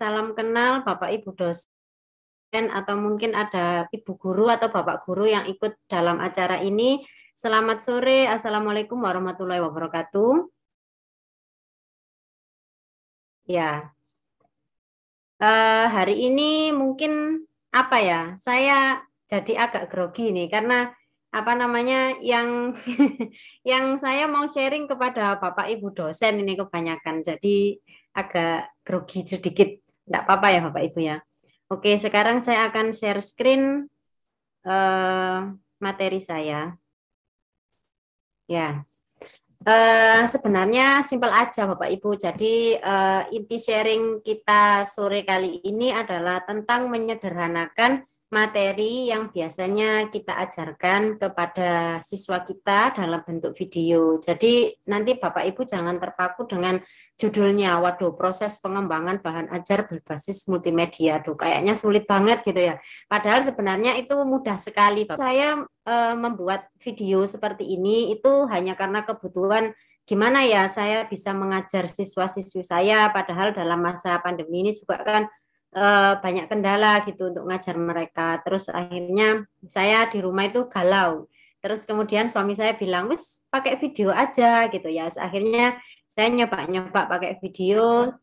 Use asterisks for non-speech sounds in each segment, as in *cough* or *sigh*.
salam kenal Bapak Ibu dosen atau mungkin ada Ibu guru atau Bapak guru yang ikut dalam acara ini. Selamat sore, Assalamualaikum warahmatullahi wabarakatuh. Ya, Uh, hari ini mungkin apa ya? Saya jadi agak grogi nih karena apa namanya yang *laughs* yang saya mau sharing kepada Bapak Ibu dosen ini kebanyakan. Jadi agak grogi sedikit. Tidak apa-apa ya Bapak Ibu ya. Oke, sekarang saya akan share screen uh, materi saya. Ya, uh, sebenarnya simpel aja Bapak Ibu. Jadi uh, inti sharing kita sore kali ini adalah tentang menyederhanakan materi yang biasanya kita ajarkan kepada siswa kita dalam bentuk video. Jadi nanti Bapak Ibu jangan terpaku dengan judulnya, waduh proses pengembangan bahan ajar berbasis multimedia, Duh, kayaknya sulit banget gitu ya. Padahal sebenarnya itu mudah sekali. Bapak. Saya e, membuat video seperti ini itu hanya karena kebutuhan gimana ya saya bisa mengajar siswa-siswi saya padahal dalam masa pandemi ini juga kan uh, banyak kendala gitu untuk ngajar mereka. Terus akhirnya saya di rumah itu galau. Terus kemudian suami saya bilang, wes pakai video aja gitu ya. Akhirnya saya nyoba-nyoba pakai video.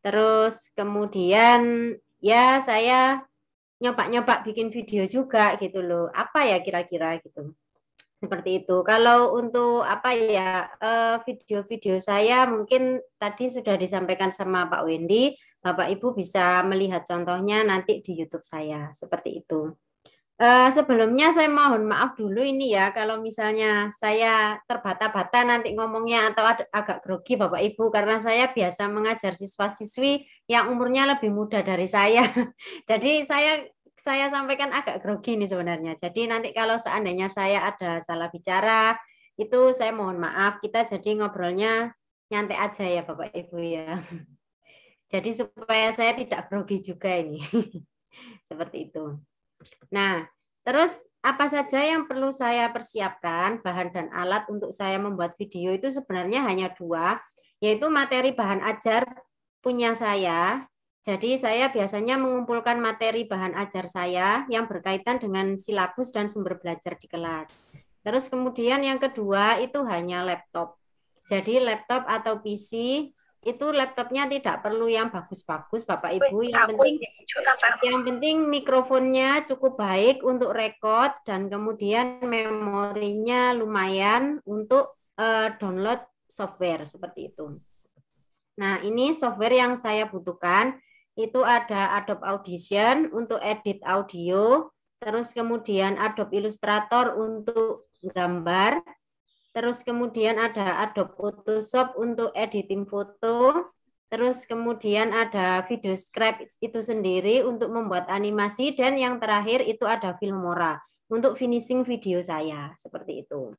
Terus kemudian ya saya nyoba-nyoba bikin video juga gitu loh. Apa ya kira-kira gitu. Seperti itu. Kalau untuk apa ya eh, video-video saya mungkin tadi sudah disampaikan sama Pak Wendy Bapak Ibu bisa melihat contohnya nanti di YouTube saya seperti itu. Uh, sebelumnya saya mohon maaf dulu ini ya kalau misalnya saya terbata-bata nanti ngomongnya atau ada, agak grogi Bapak Ibu karena saya biasa mengajar siswa-siswi yang umurnya lebih muda dari saya. *laughs* Jadi saya saya sampaikan agak grogi ini sebenarnya. Jadi nanti kalau seandainya saya ada salah bicara itu saya mohon maaf kita jadi ngobrolnya nyantai aja ya Bapak Ibu ya. *laughs* Jadi supaya saya tidak grogi juga ini. *laughs* Seperti itu. Nah, terus apa saja yang perlu saya persiapkan, bahan dan alat untuk saya membuat video itu sebenarnya hanya dua, yaitu materi bahan ajar punya saya. Jadi saya biasanya mengumpulkan materi bahan ajar saya yang berkaitan dengan silabus dan sumber belajar di kelas. Terus kemudian yang kedua itu hanya laptop. Jadi laptop atau PC itu laptopnya tidak perlu yang bagus-bagus Bapak Ibu yang penting yang penting mikrofonnya cukup baik untuk record dan kemudian memorinya lumayan untuk uh, download software seperti itu. Nah, ini software yang saya butuhkan itu ada Adobe Audition untuk edit audio, terus kemudian Adobe Illustrator untuk gambar, terus kemudian ada Adobe Photoshop untuk editing foto, terus kemudian ada video script itu sendiri untuk membuat animasi, dan yang terakhir itu ada Filmora untuk finishing video saya, seperti itu.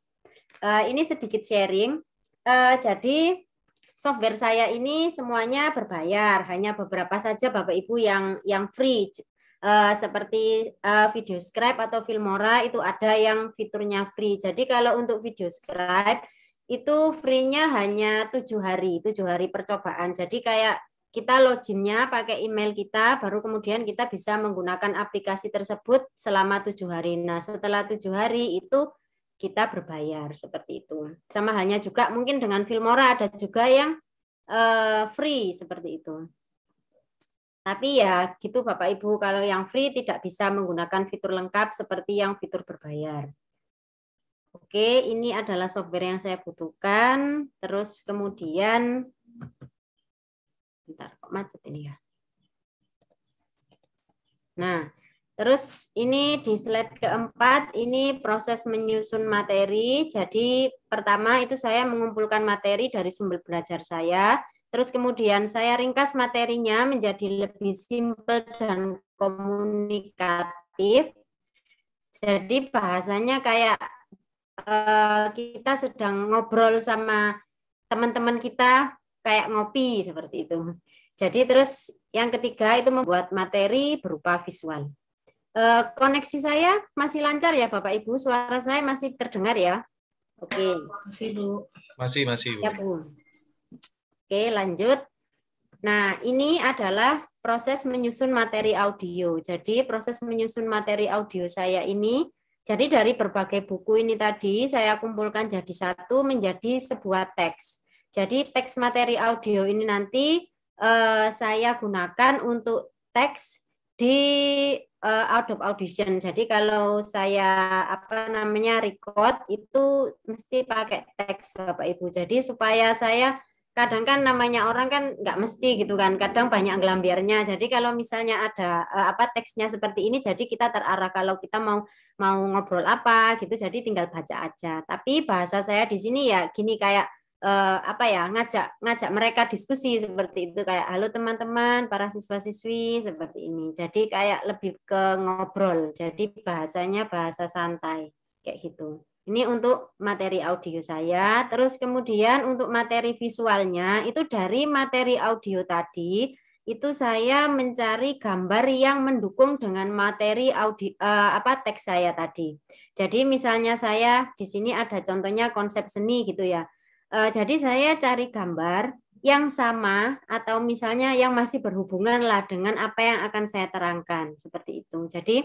Uh, ini sedikit sharing, uh, jadi software saya ini semuanya berbayar, hanya beberapa saja Bapak Ibu yang yang free uh, seperti uh, video scribe atau Filmora itu ada yang fiturnya free. Jadi kalau untuk video scribe itu free-nya hanya tujuh hari, tujuh hari percobaan. Jadi kayak kita loginnya pakai email kita, baru kemudian kita bisa menggunakan aplikasi tersebut selama tujuh hari. Nah, setelah tujuh hari itu kita berbayar seperti itu. Sama halnya juga mungkin dengan Filmora ada juga yang eh, free seperti itu. Tapi ya gitu Bapak Ibu, kalau yang free tidak bisa menggunakan fitur lengkap seperti yang fitur berbayar. Oke, ini adalah software yang saya butuhkan. Terus kemudian, bentar kok macet ini ya. Nah, terus ini di slide keempat, ini proses menyusun materi. Jadi pertama itu saya mengumpulkan materi dari sumber belajar saya. Terus kemudian saya ringkas materinya menjadi lebih simpel dan komunikatif. Jadi bahasanya kayak uh, kita sedang ngobrol sama teman-teman kita kayak ngopi seperti itu. Jadi terus yang ketiga itu membuat materi berupa visual. Uh, koneksi saya masih lancar ya Bapak Ibu, suara saya masih terdengar ya? Oke. Okay. Masih Bu. Masih masih Bu. Ya Bu. Oke, lanjut. Nah, ini adalah proses menyusun materi audio. Jadi, proses menyusun materi audio saya ini, jadi dari berbagai buku ini tadi, saya kumpulkan jadi satu menjadi sebuah teks. Jadi, teks materi audio ini nanti eh, saya gunakan untuk teks di eh, Adobe Audition. Jadi, kalau saya apa namanya record itu mesti pakai teks Bapak Ibu. Jadi, supaya saya kadang kan namanya orang kan nggak mesti gitu kan kadang banyak gelambiarnya jadi kalau misalnya ada eh, apa teksnya seperti ini jadi kita terarah kalau kita mau mau ngobrol apa gitu jadi tinggal baca aja tapi bahasa saya di sini ya gini kayak eh, apa ya ngajak ngajak mereka diskusi seperti itu kayak halo teman-teman para siswa-siswi seperti ini jadi kayak lebih ke ngobrol jadi bahasanya bahasa santai kayak gitu ini untuk materi audio saya. Terus kemudian untuk materi visualnya, itu dari materi audio tadi, itu saya mencari gambar yang mendukung dengan materi audio, eh, apa teks saya tadi. Jadi misalnya saya di sini ada contohnya konsep seni gitu ya. Eh, jadi saya cari gambar yang sama atau misalnya yang masih berhubungan lah dengan apa yang akan saya terangkan seperti itu. Jadi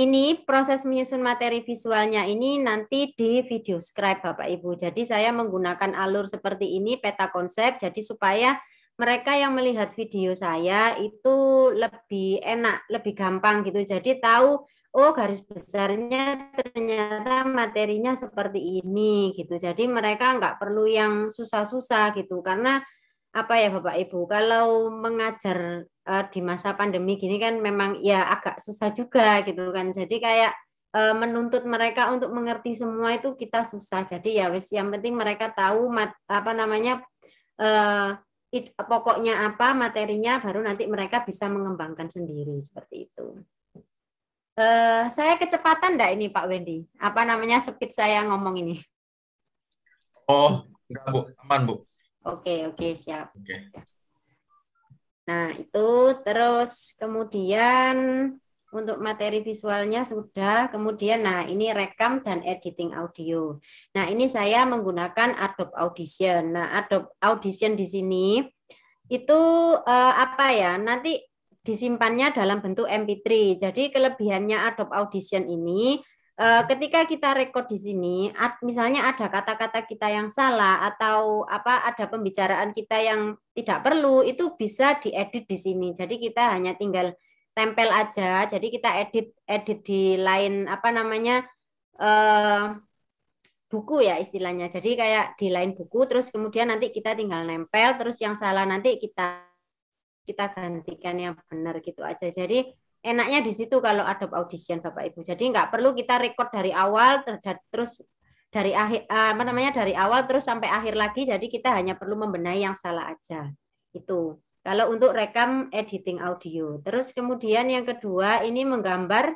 ini proses menyusun materi visualnya ini nanti di video scribe Bapak Ibu. Jadi saya menggunakan alur seperti ini peta konsep jadi supaya mereka yang melihat video saya itu lebih enak, lebih gampang gitu. Jadi tahu oh garis besarnya ternyata materinya seperti ini gitu. Jadi mereka nggak perlu yang susah-susah gitu karena apa ya Bapak Ibu kalau mengajar uh, di masa pandemi gini kan memang ya agak susah juga gitu kan jadi kayak uh, menuntut mereka untuk mengerti semua itu kita susah jadi ya wis yang penting mereka tahu mat, apa namanya uh, it, pokoknya apa materinya baru nanti mereka bisa mengembangkan sendiri seperti itu uh, saya kecepatan enggak ini Pak Wendy apa namanya speed saya ngomong ini oh enggak Bu aman Bu Oke, oke, siap. Okay. Nah, itu terus kemudian untuk materi visualnya sudah, kemudian nah ini rekam dan editing audio. Nah, ini saya menggunakan Adobe Audition. Nah, Adobe Audition di sini itu eh, apa ya? Nanti disimpannya dalam bentuk MP3. Jadi kelebihannya Adobe Audition ini Eh, ketika kita rekod di sini, misalnya ada kata-kata kita yang salah atau apa ada pembicaraan kita yang tidak perlu, itu bisa diedit di sini. Jadi kita hanya tinggal tempel aja. Jadi kita edit edit di lain apa namanya eh, buku ya istilahnya. Jadi kayak di lain buku, terus kemudian nanti kita tinggal nempel, terus yang salah nanti kita kita gantikan yang benar gitu aja. Jadi enaknya di situ kalau Adobe Audition Bapak Ibu. Jadi nggak perlu kita record dari awal terus dari akhir eh, apa namanya dari awal terus sampai akhir lagi. Jadi kita hanya perlu membenahi yang salah aja. Itu. Kalau untuk rekam editing audio. Terus kemudian yang kedua ini menggambar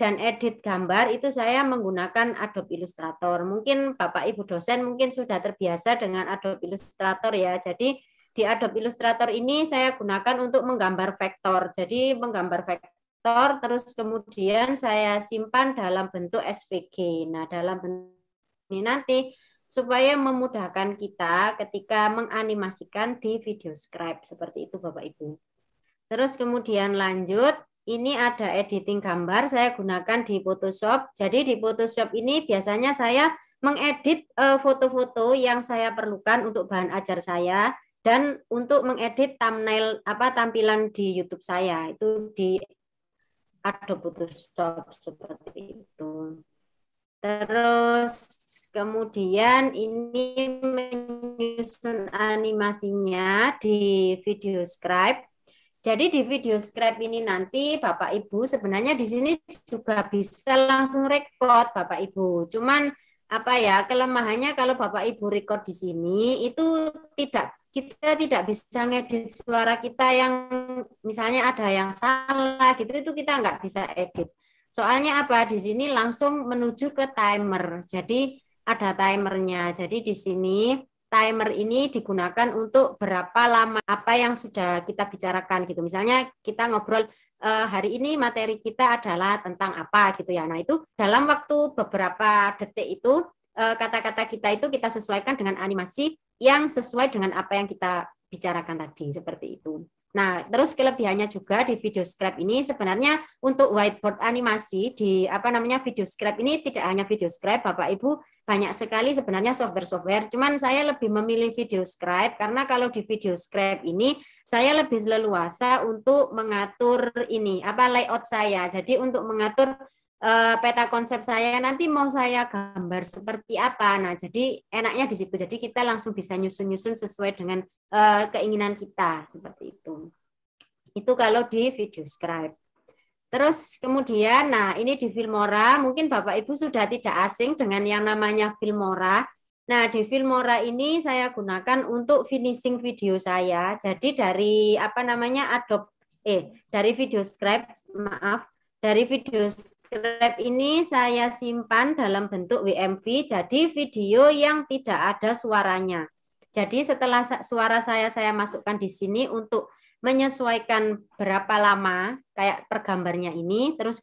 dan edit gambar itu saya menggunakan Adobe Illustrator. Mungkin Bapak Ibu dosen mungkin sudah terbiasa dengan Adobe Illustrator ya. Jadi di Adobe Illustrator ini saya gunakan untuk menggambar vektor. Jadi menggambar vektor kolektor terus kemudian saya simpan dalam bentuk SVG. Nah, dalam bentuk ini nanti supaya memudahkan kita ketika menganimasikan di video scribe seperti itu Bapak Ibu. Terus kemudian lanjut, ini ada editing gambar saya gunakan di Photoshop. Jadi di Photoshop ini biasanya saya mengedit eh, foto-foto yang saya perlukan untuk bahan ajar saya dan untuk mengedit thumbnail apa tampilan di YouTube saya itu di ada butuh stop seperti itu. Terus kemudian ini menyusun animasinya di video scribe. Jadi di video scribe ini nanti Bapak Ibu sebenarnya di sini juga bisa langsung record Bapak Ibu. Cuman apa ya kelemahannya kalau Bapak Ibu record di sini itu tidak kita tidak bisa ngedit suara kita yang misalnya ada yang salah gitu itu kita nggak bisa edit. Soalnya apa di sini langsung menuju ke timer. Jadi ada timernya. Jadi di sini timer ini digunakan untuk berapa lama apa yang sudah kita bicarakan gitu. Misalnya kita ngobrol eh, hari ini materi kita adalah tentang apa gitu ya. Nah, itu dalam waktu beberapa detik itu Eh, kata-kata kita itu kita sesuaikan dengan animasi yang sesuai dengan apa yang kita bicarakan tadi seperti itu. Nah, terus kelebihannya juga di video script ini sebenarnya untuk whiteboard animasi di apa namanya video script ini tidak hanya video script Bapak Ibu banyak sekali sebenarnya software-software. Cuman saya lebih memilih video script karena kalau di video script ini saya lebih leluasa untuk mengatur ini apa layout saya. Jadi untuk mengatur Eh, peta konsep saya nanti mau saya gambar seperti apa. Nah, jadi enaknya di situ. Jadi kita langsung bisa nyusun-nyusun sesuai dengan uh, keinginan kita seperti itu. Itu kalau di video scribe. Terus kemudian, nah ini di Filmora, mungkin Bapak Ibu sudah tidak asing dengan yang namanya Filmora. Nah di Filmora ini saya gunakan untuk finishing video saya. Jadi dari apa namanya Adobe, eh dari video script, maaf, dari video Grab ini saya simpan dalam bentuk WMV, jadi video yang tidak ada suaranya. Jadi setelah suara saya saya masukkan di sini untuk menyesuaikan berapa lama kayak pergambarnya ini, terus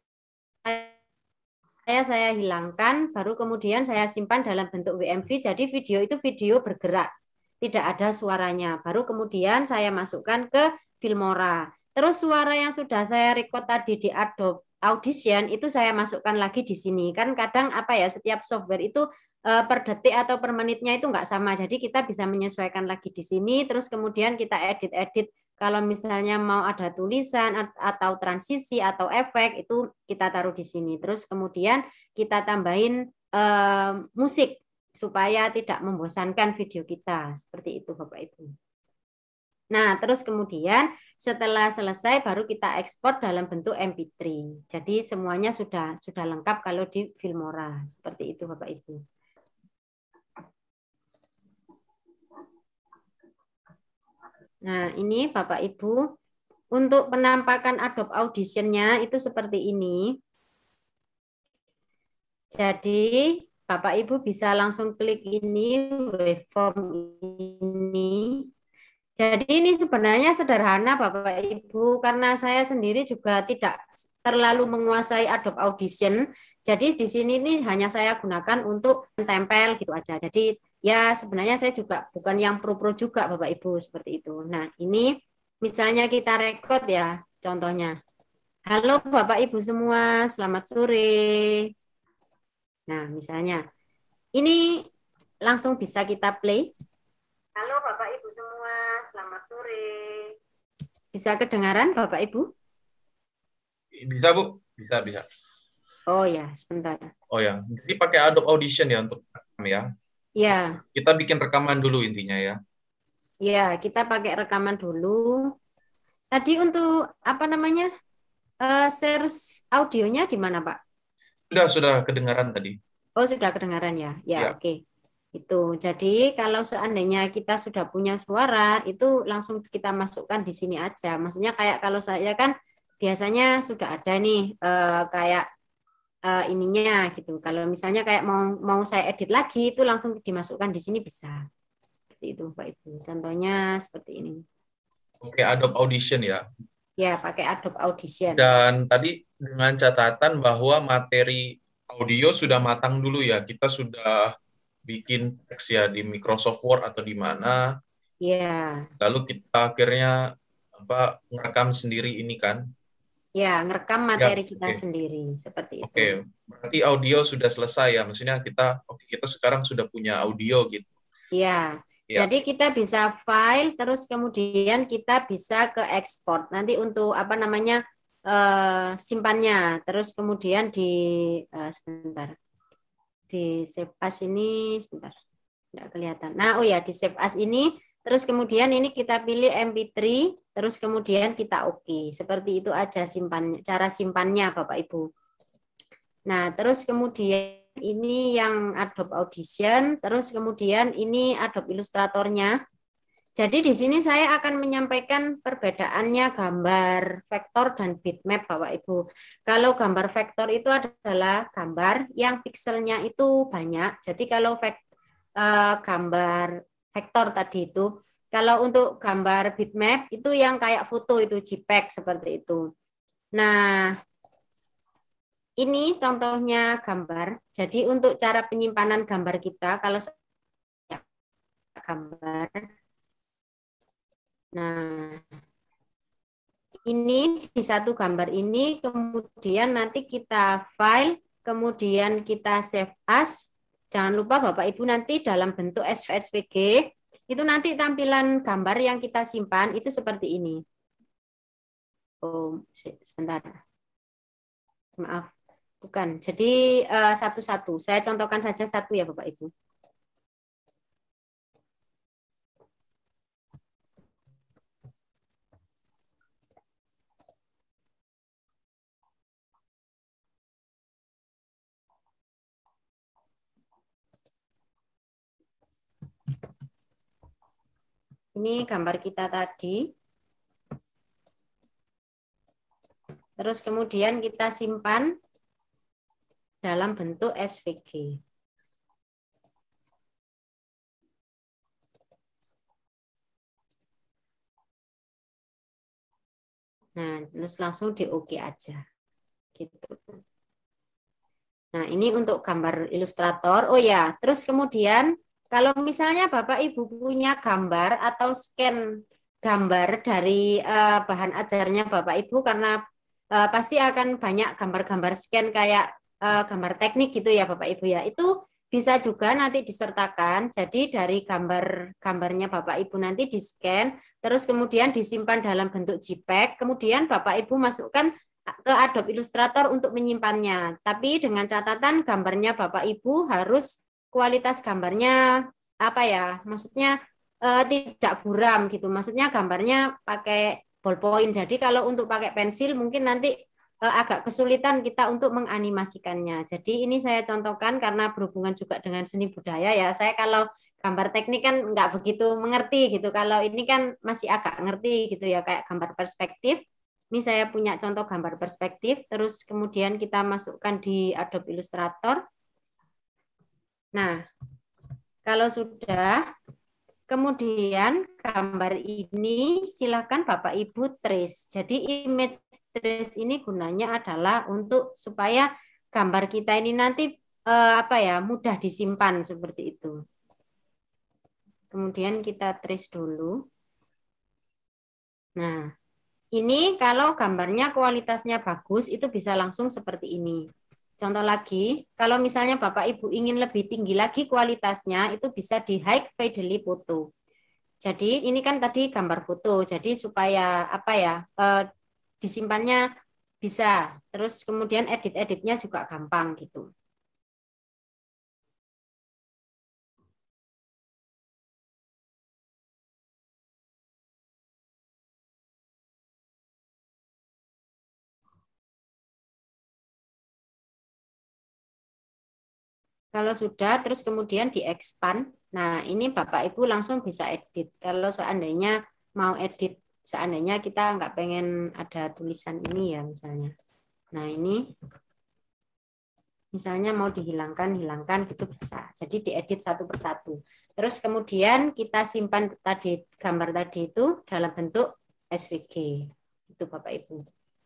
saya saya hilangkan, baru kemudian saya simpan dalam bentuk WMV. Jadi video itu video bergerak, tidak ada suaranya. Baru kemudian saya masukkan ke Filmora. Terus suara yang sudah saya record tadi di Adobe audition itu saya masukkan lagi di sini kan kadang apa ya setiap software itu eh, per detik atau per menitnya itu nggak sama jadi kita bisa menyesuaikan lagi di sini terus kemudian kita edit edit kalau misalnya mau ada tulisan atau transisi atau efek itu kita taruh di sini terus kemudian kita tambahin eh, musik supaya tidak membosankan video kita seperti itu Bapak Ibu. Nah terus kemudian setelah selesai baru kita ekspor dalam bentuk MP3. Jadi semuanya sudah sudah lengkap kalau di Filmora. Seperti itu Bapak Ibu. Nah, ini Bapak Ibu untuk penampakan Adobe Audition-nya itu seperti ini. Jadi, Bapak Ibu bisa langsung klik ini waveform ini jadi ini sebenarnya sederhana Bapak Ibu karena saya sendiri juga tidak terlalu menguasai Adobe Audition. Jadi di sini ini hanya saya gunakan untuk tempel gitu aja. Jadi ya sebenarnya saya juga bukan yang pro-pro juga Bapak Ibu seperti itu. Nah, ini misalnya kita record ya contohnya. Halo Bapak Ibu semua, selamat sore. Nah, misalnya ini langsung bisa kita play. Bisa kedengaran Bapak Ibu? Bisa Bu, bisa bisa. Oh ya, sebentar. Oh ya, jadi pakai Adobe Audition ya untuk rekam ya. Iya. Kita bikin rekaman dulu intinya ya. Iya, kita pakai rekaman dulu. Tadi untuk apa namanya? Uh, eh, share audionya di mana, Pak? Sudah, sudah kedengaran tadi. Oh, sudah kedengaran ya. Ya, ya. oke. Okay. Itu. Jadi kalau seandainya kita sudah punya suara, itu langsung kita masukkan di sini aja. Maksudnya kayak kalau saya kan biasanya sudah ada nih eh, kayak eh, ininya gitu. Kalau misalnya kayak mau mau saya edit lagi itu langsung dimasukkan di sini bisa. Seperti itu Pak Ibu. Contohnya seperti ini. Oke, Adobe Audition ya. Ya, pakai Adobe Audition. Dan tadi dengan catatan bahwa materi audio sudah matang dulu ya. Kita sudah bikin teks ya di Microsoft Word atau di mana. Iya. Yeah. Lalu kita akhirnya apa ngerekam sendiri ini kan? Iya, ya, ngerekam materi ya, kita okay. sendiri seperti itu. Oke, okay. berarti audio sudah selesai ya. Maksudnya kita oke okay, kita sekarang sudah punya audio gitu. Iya. Ya. Jadi kita bisa file terus kemudian kita bisa ke export Nanti untuk apa namanya? Uh, simpannya terus kemudian di uh, sebentar di save as ini sebentar nggak kelihatan. Nah, oh ya di save as ini terus kemudian ini kita pilih MP3 terus kemudian kita oke. Okay. Seperti itu aja simpan cara simpannya Bapak Ibu. Nah, terus kemudian ini yang Adobe Audition, terus kemudian ini Adobe Illustratornya. Jadi di sini saya akan menyampaikan perbedaannya gambar vektor dan bitmap Bapak Ibu. Kalau gambar vektor itu adalah gambar yang pikselnya itu banyak. Jadi kalau eh, gambar vektor tadi itu, kalau untuk gambar bitmap itu yang kayak foto itu JPEG seperti itu. Nah, ini contohnya gambar. Jadi untuk cara penyimpanan gambar kita kalau gambar Nah, ini di satu gambar ini kemudian nanti kita file, kemudian kita save as. Jangan lupa Bapak Ibu nanti dalam bentuk SVSPG itu nanti tampilan gambar yang kita simpan itu seperti ini. Oh, sebentar. Maaf, bukan. Jadi eh, satu-satu. Saya contohkan saja satu ya Bapak Ibu. Ini gambar kita tadi. Terus kemudian kita simpan dalam bentuk SVG. Nah, terus langsung di OK aja. Gitu. Nah, ini untuk gambar ilustrator. Oh ya, terus kemudian kalau misalnya Bapak Ibu punya gambar atau scan gambar dari uh, bahan ajarnya Bapak Ibu karena uh, pasti akan banyak gambar-gambar scan kayak uh, gambar teknik gitu ya Bapak Ibu ya. Itu bisa juga nanti disertakan. Jadi dari gambar gambarnya Bapak Ibu nanti di-scan terus kemudian disimpan dalam bentuk JPEG, kemudian Bapak Ibu masukkan ke Adobe Illustrator untuk menyimpannya. Tapi dengan catatan gambarnya Bapak Ibu harus kualitas gambarnya apa ya maksudnya uh, tidak buram gitu maksudnya gambarnya pakai bolpoin jadi kalau untuk pakai pensil mungkin nanti uh, agak kesulitan kita untuk menganimasikannya jadi ini saya contohkan karena berhubungan juga dengan seni budaya ya saya kalau gambar teknik kan nggak begitu mengerti gitu kalau ini kan masih agak ngerti gitu ya kayak gambar perspektif ini saya punya contoh gambar perspektif terus kemudian kita masukkan di Adobe Illustrator Nah, kalau sudah, kemudian gambar ini silakan Bapak Ibu trace. Jadi image trace ini gunanya adalah untuk supaya gambar kita ini nanti eh, apa ya mudah disimpan seperti itu. Kemudian kita trace dulu. Nah, ini kalau gambarnya kualitasnya bagus itu bisa langsung seperti ini. Contoh lagi, kalau misalnya Bapak Ibu ingin lebih tinggi lagi kualitasnya, itu bisa di high fidelity foto. Jadi ini kan tadi gambar foto, jadi supaya apa ya e, disimpannya bisa, terus kemudian edit-editnya juga gampang gitu. Kalau sudah, terus kemudian di-expand. Nah, ini Bapak Ibu langsung bisa edit. Kalau seandainya mau edit, seandainya kita nggak pengen ada tulisan ini ya misalnya. Nah, ini misalnya mau dihilangkan, hilangkan gitu bisa. Jadi diedit satu persatu. Terus kemudian kita simpan tadi gambar tadi itu dalam bentuk SVG. Itu Bapak Ibu.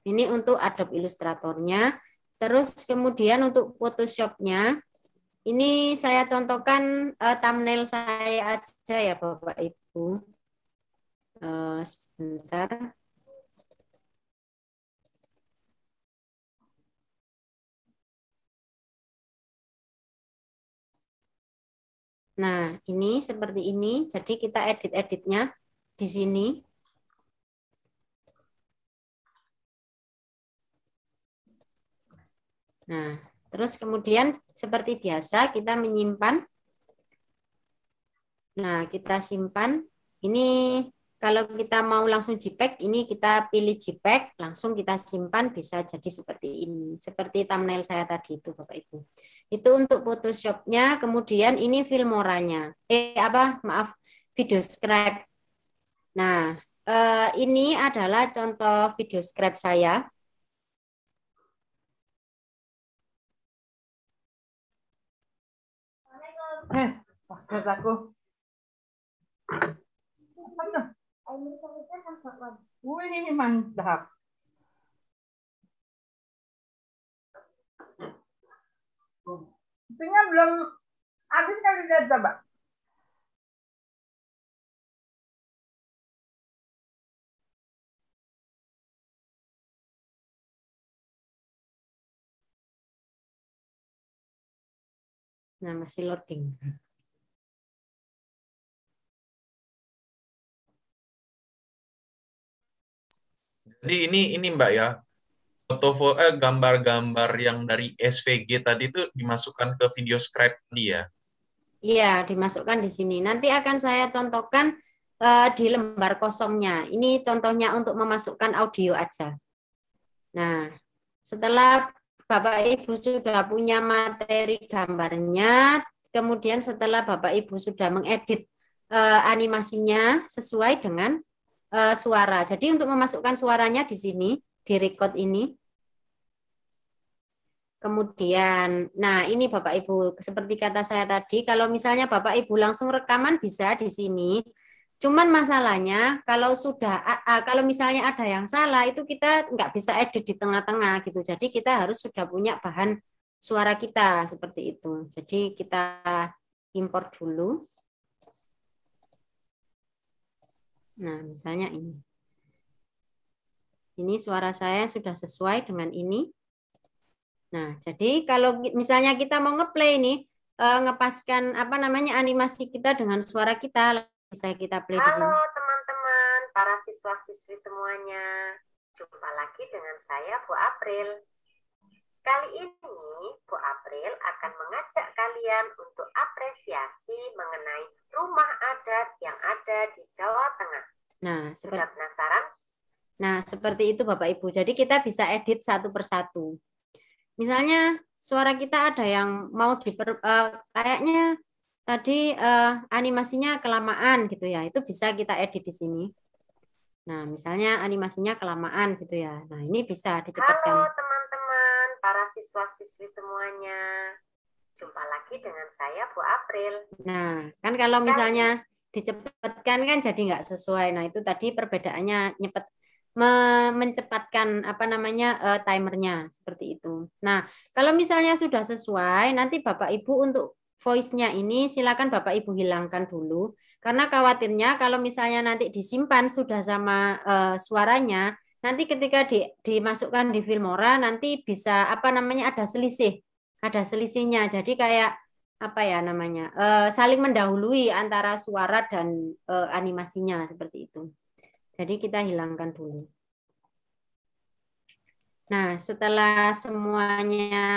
Ini untuk Adobe Illustratornya. Terus kemudian untuk Photoshop-nya, ini saya contohkan uh, thumbnail saya aja ya Bapak Ibu. Uh, sebentar. Nah, ini seperti ini. Jadi kita edit-editnya di sini. Nah, Terus kemudian seperti biasa kita menyimpan. Nah, kita simpan. Ini kalau kita mau langsung JPEG, ini kita pilih JPEG, langsung kita simpan bisa jadi seperti ini. Seperti thumbnail saya tadi itu Bapak Ibu. Itu untuk Photoshop-nya, kemudian ini Filmoranya. Eh apa? Maaf, video script. Nah, eh, ini adalah contoh video script saya. Eh, kaget aku. Mana? Wih, oh, ini mantap. Sepertinya belum habis kali udah coba. Nah, masih loading. Jadi ini ini Mbak ya, foto eh, gambar-gambar yang dari SVG tadi itu dimasukkan ke video script dia. Iya, dimasukkan di sini. Nanti akan saya contohkan uh, di lembar kosongnya. Ini contohnya untuk memasukkan audio aja. Nah, setelah Bapak Ibu sudah punya materi gambarnya, kemudian setelah Bapak Ibu sudah mengedit eh, animasinya sesuai dengan eh, suara. Jadi untuk memasukkan suaranya di sini, di record ini. Kemudian, nah ini Bapak Ibu, seperti kata saya tadi, kalau misalnya Bapak Ibu langsung rekaman bisa di sini, Cuman masalahnya kalau sudah kalau misalnya ada yang salah itu kita nggak bisa edit di tengah-tengah gitu. Jadi kita harus sudah punya bahan suara kita seperti itu. Jadi kita import dulu. Nah, misalnya ini. Ini suara saya sudah sesuai dengan ini. Nah, jadi kalau misalnya kita mau ngeplay ini, eh, ngepaskan apa namanya animasi kita dengan suara kita bisa kita play Halo, di sini. Halo teman-teman, para siswa-siswi semuanya. Jumpa lagi dengan saya Bu April. Kali ini Bu April akan mengajak kalian untuk apresiasi mengenai rumah adat yang ada di Jawa Tengah. Nah, seperti... sudah penasaran? Nah, seperti itu Bapak Ibu. Jadi kita bisa edit satu persatu. Misalnya suara kita ada yang mau diper uh, kayaknya tadi eh, animasinya kelamaan gitu ya. Itu bisa kita edit di sini. Nah, misalnya animasinya kelamaan gitu ya. Nah, ini bisa dicepatkan. Halo teman-teman, para siswa-siswi semuanya. Jumpa lagi dengan saya Bu April. Nah, kan kalau misalnya dicepatkan kan jadi nggak sesuai. Nah, itu tadi perbedaannya nyepet mencepatkan apa namanya uh, timernya seperti itu. Nah, kalau misalnya sudah sesuai, nanti Bapak Ibu untuk voice-nya ini silakan Bapak Ibu hilangkan dulu karena khawatirnya kalau misalnya nanti disimpan sudah sama uh, suaranya nanti ketika di, dimasukkan di Filmora nanti bisa apa namanya ada selisih ada selisihnya jadi kayak apa ya namanya uh, saling mendahului antara suara dan uh, animasinya seperti itu jadi kita hilangkan dulu nah setelah semuanya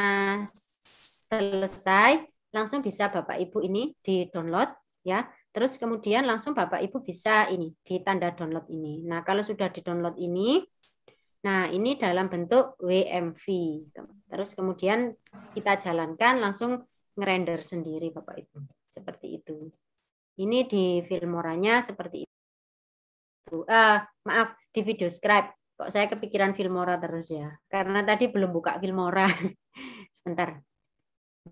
selesai langsung bisa Bapak Ibu ini di-download ya. Terus kemudian langsung Bapak Ibu bisa ini di tanda download ini. Nah, kalau sudah di-download ini Nah, ini dalam bentuk WMV. Gitu. Terus kemudian kita jalankan langsung ngerender sendiri Bapak Ibu. Seperti itu. Ini di Filmoranya seperti itu. Uh, maaf, di video scribe. Kok saya kepikiran Filmora terus ya? Karena tadi belum buka Filmora. *laughs* Sebentar.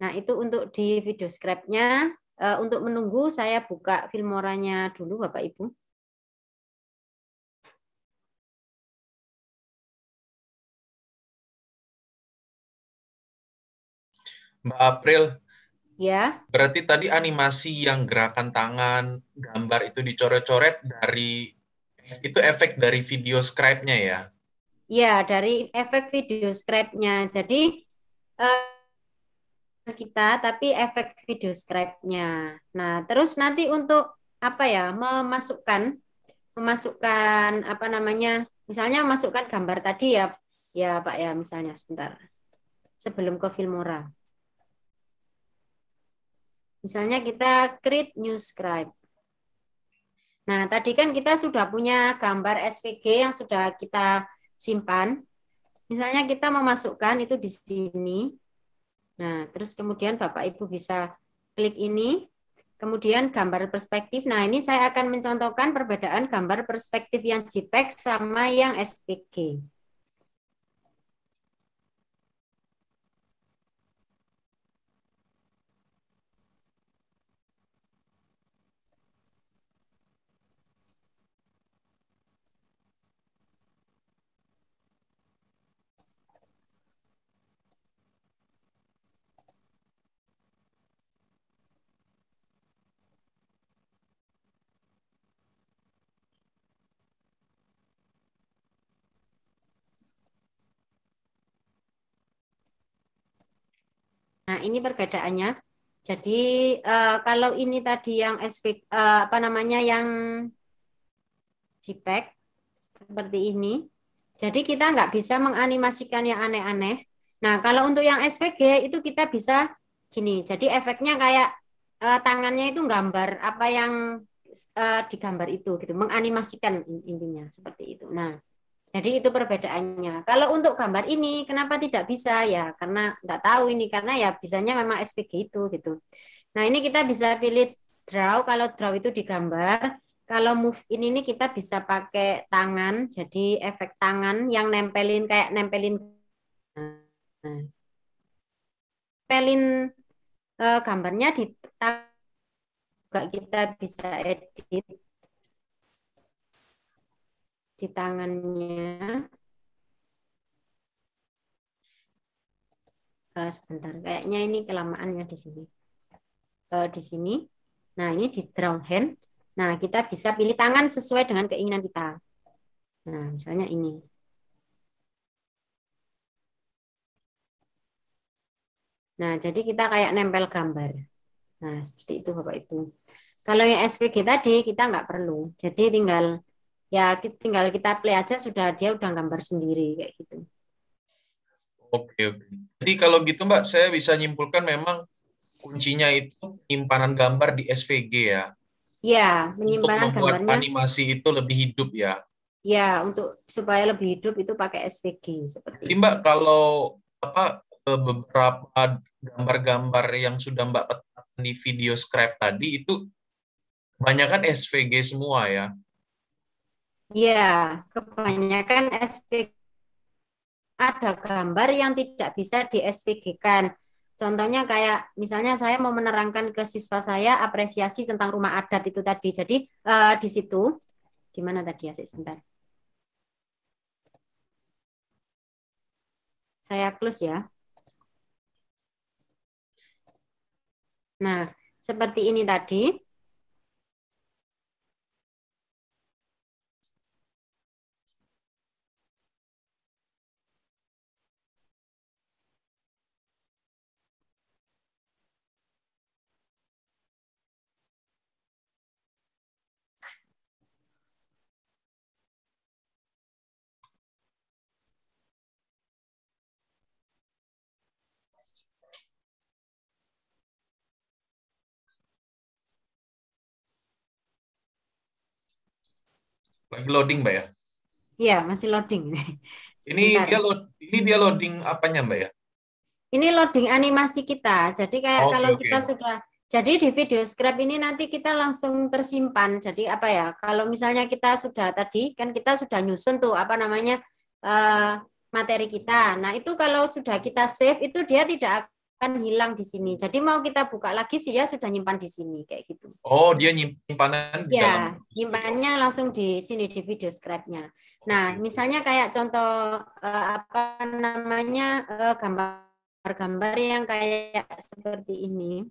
Nah, itu untuk di video scrapnya. Uh, untuk menunggu, saya buka Filmoranya dulu, Bapak-Ibu. Mbak April, ya. berarti tadi animasi yang gerakan tangan, gambar itu dicoret-coret dari, itu efek dari video scribe-nya ya? Ya, dari efek video scribe-nya. Jadi, eh, kita tapi efek video scribe-nya. Nah, terus nanti untuk apa ya? memasukkan memasukkan apa namanya? Misalnya masukkan gambar tadi ya ya Pak ya misalnya sebentar. Sebelum ke Filmora. Misalnya kita create new scribe. Nah, tadi kan kita sudah punya gambar SVG yang sudah kita simpan. Misalnya kita memasukkan itu di sini. Nah, terus kemudian Bapak Ibu bisa klik ini, kemudian gambar perspektif. Nah, ini saya akan mencontohkan perbedaan gambar perspektif yang JPEG sama yang SPG. Nah, ini perbedaannya. Jadi uh, kalau ini tadi yang SP uh, eh, apa namanya yang JPEG seperti ini. Jadi kita nggak bisa menganimasikan yang aneh-aneh. Nah, kalau untuk yang SVG itu kita bisa gini. Jadi efeknya kayak uh, tangannya itu gambar apa yang uh, digambar itu gitu, menganimasikan intinya seperti itu. Nah, jadi itu perbedaannya. Kalau untuk gambar ini, kenapa tidak bisa ya? Karena nggak tahu ini, karena ya bisanya memang SVG itu gitu. Nah ini kita bisa pilih draw. Kalau draw itu digambar, kalau move in ini kita bisa pakai tangan. Jadi efek tangan yang nempelin kayak nempelin, nempelin eh, gambarnya di tangan. kita bisa edit di tangannya. Uh, sebentar, kayaknya ini kelamaan ya di sini. Uh, di sini. Nah, ini di draw hand. Nah, kita bisa pilih tangan sesuai dengan keinginan kita. Nah, misalnya ini. Nah, jadi kita kayak nempel gambar. Nah, seperti itu Bapak Ibu. Kalau yang SPG tadi kita nggak perlu. Jadi tinggal ya kita tinggal kita play aja sudah dia udah gambar sendiri kayak gitu. Oke oke. Jadi kalau gitu Mbak saya bisa nyimpulkan memang kuncinya itu penyimpanan gambar di SVG ya. Ya, penyimpanan untuk membuat animasi itu lebih hidup ya. Ya, untuk supaya lebih hidup itu pakai SVG seperti. Jadi Mbak kalau apa e, beberapa gambar-gambar yang sudah Mbak petakan di video scrap tadi itu kebanyakan SVG semua ya. Ya, kebanyakan SPG ada gambar yang tidak bisa di SPG-kan. Contohnya kayak misalnya saya mau menerangkan ke siswa saya apresiasi tentang rumah adat itu tadi. Jadi uh, di situ gimana tadi ya sebentar. Saya close ya. Nah, seperti ini tadi. lagi loading mbak ya iya masih loading *laughs* ini Sebentar. dia load ini dia loading apanya mbak ya ini loading animasi kita jadi kayak okay, kalau okay. kita sudah jadi di video script ini nanti kita langsung tersimpan. Jadi apa ya? Kalau misalnya kita sudah tadi kan kita sudah nyusun tuh apa namanya uh, materi kita. Nah itu kalau sudah kita save itu dia tidak kan hilang di sini. Jadi mau kita buka lagi sih ya sudah nyimpan di sini kayak gitu. Oh, dia nyimpanan di ya, dalam. nyimpannya langsung di sini di video scribe oh, Nah, gitu. misalnya kayak contoh uh, apa namanya gambar eh, gambar-gambar yang kayak seperti ini.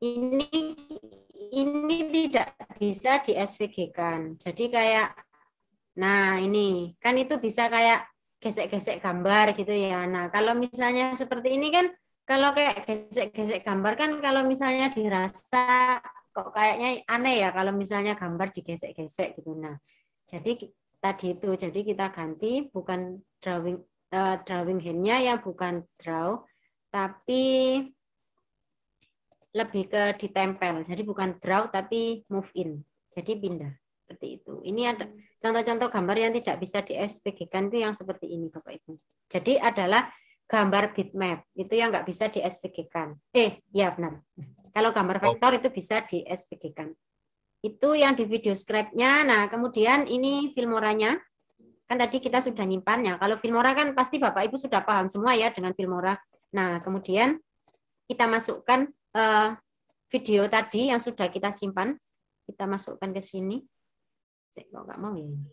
Ini ini tidak bisa di SVG kan. Jadi kayak nah ini kan itu bisa kayak gesek-gesek gambar gitu ya. Nah, kalau misalnya seperti ini kan kalau kayak gesek-gesek gambar kan kalau misalnya dirasa kok kayaknya aneh ya kalau misalnya gambar digesek-gesek gitu. Nah, jadi tadi itu jadi kita ganti bukan drawing uh, drawing handnya ya bukan draw tapi lebih ke ditempel. Jadi bukan draw tapi move in. Jadi pindah seperti itu. Ini hmm. ada contoh-contoh gambar yang tidak bisa di SPG-kan itu yang seperti ini Bapak Ibu. Jadi adalah gambar bitmap itu yang nggak bisa di SPG-kan. Eh, ya benar. Kalau gambar oh. vektor itu bisa di SPG-kan. Itu yang di video scrapnya. Nah, kemudian ini filmoranya. Kan tadi kita sudah nyimpannya. Kalau filmora kan pasti Bapak Ibu sudah paham semua ya dengan filmora. Nah, kemudian kita masukkan uh, video tadi yang sudah kita simpan. Kita masukkan ke sini. Saya kok nggak mau ya ini.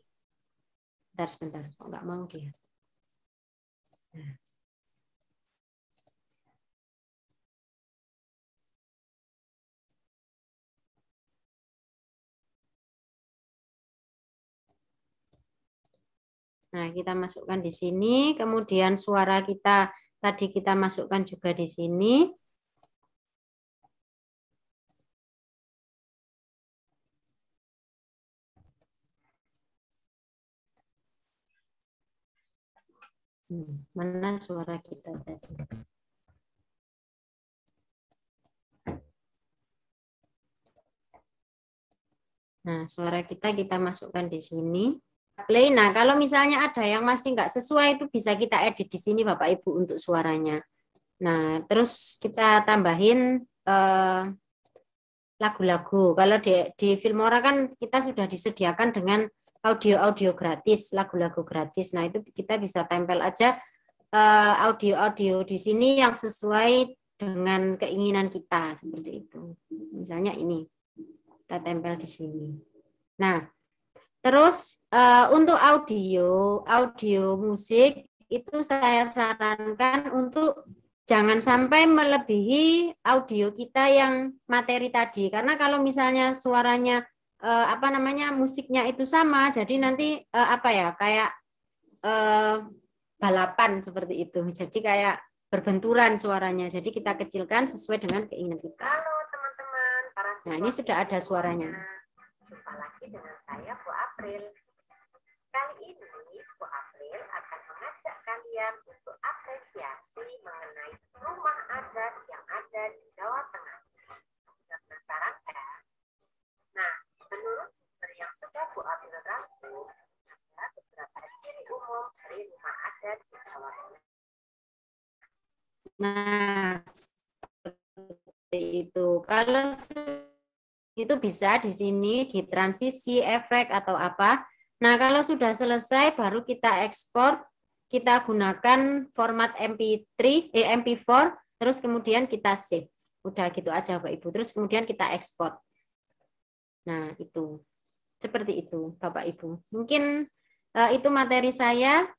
Bentar, sebentar. Kok nggak mau dia. Nah. Nah, kita masukkan di sini, kemudian suara kita tadi kita masukkan juga di sini. mana suara kita tadi? Nah, suara kita kita masukkan di sini. Play. Nah, kalau misalnya ada yang masih nggak sesuai itu bisa kita edit di sini Bapak Ibu untuk suaranya. Nah, terus kita tambahin eh, lagu-lagu. Eh, kalau di, di Filmora kan kita sudah disediakan dengan audio-audio gratis, lagu-lagu gratis. Nah, itu kita bisa tempel aja audio-audio eh, di sini yang sesuai dengan keinginan kita seperti itu. Misalnya ini. Kita tempel di sini. Nah, terus eh, untuk audio, audio musik itu saya sarankan untuk jangan sampai melebihi audio kita yang materi tadi. Karena kalau misalnya suaranya uh, apa namanya musiknya itu sama jadi nanti uh, apa ya kayak uh, balapan seperti itu jadi kayak berbenturan suaranya jadi kita kecilkan sesuai dengan keinginan kita halo teman-teman nah ini sudah ada suaranya jumpa lagi dengan saya Nah, seperti itu. Kalau itu bisa di sini di transisi efek atau apa. Nah, kalau sudah selesai baru kita ekspor, kita gunakan format MP3, eh, MP4, terus kemudian kita save. Udah gitu aja Bapak Ibu. Terus kemudian kita ekspor. Nah, itu. Seperti itu Bapak Ibu. Mungkin uh, itu materi saya.